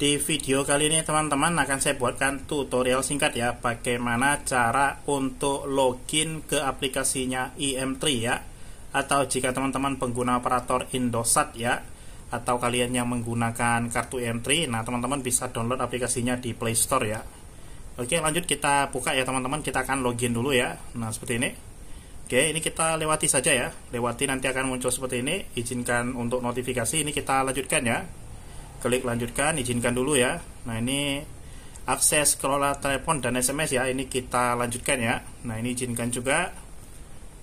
Di video kali ini teman-teman akan saya buatkan tutorial singkat ya bagaimana cara untuk login ke aplikasinya IM3 ya atau jika teman-teman pengguna operator Indosat ya atau kalian yang menggunakan kartu IM3 nah teman-teman bisa download aplikasinya di Play Store ya. Oke, lanjut kita buka ya teman-teman, kita akan login dulu ya. Nah, seperti ini. Oke, ini kita lewati saja ya. Lewati nanti akan muncul seperti ini. Izinkan untuk notifikasi ini kita lanjutkan ya klik lanjutkan izinkan dulu ya nah ini akses kelola telepon dan SMS ya ini kita lanjutkan ya nah ini izinkan juga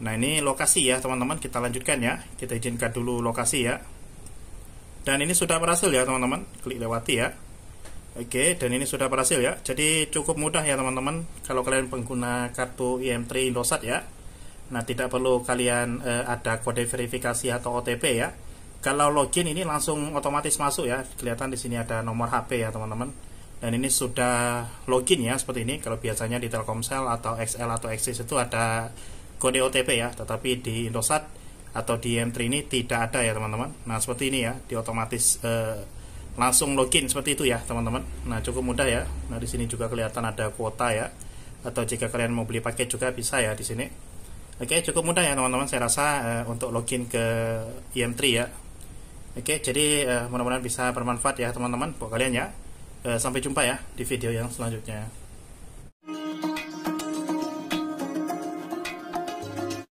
nah ini lokasi ya teman-teman kita lanjutkan ya kita izinkan dulu lokasi ya dan ini sudah berhasil ya teman-teman klik lewati ya Oke, dan ini sudah berhasil ya. Jadi cukup mudah ya teman-teman kalau kalian pengguna kartu IM3 Indosat ya. Nah, tidak perlu kalian eh, ada kode verifikasi atau OTP ya kalau login ini langsung otomatis masuk ya kelihatan di sini ada nomor HP ya teman-teman dan ini sudah login ya seperti ini kalau biasanya di Telkomsel atau XL atau Axis itu ada kode OTP ya tetapi di Indosat atau di M3 ini tidak ada ya teman-teman nah seperti ini ya di otomatis eh, langsung login seperti itu ya teman-teman nah cukup mudah ya nah di sini juga kelihatan ada kuota ya atau jika kalian mau beli paket juga bisa ya di sini Oke, cukup mudah ya teman-teman. Saya rasa uh, untuk login ke IM3 ya. Oke, jadi uh, mudah-mudahan bisa bermanfaat ya teman-teman buat kalian ya. Uh, sampai jumpa ya di video yang selanjutnya.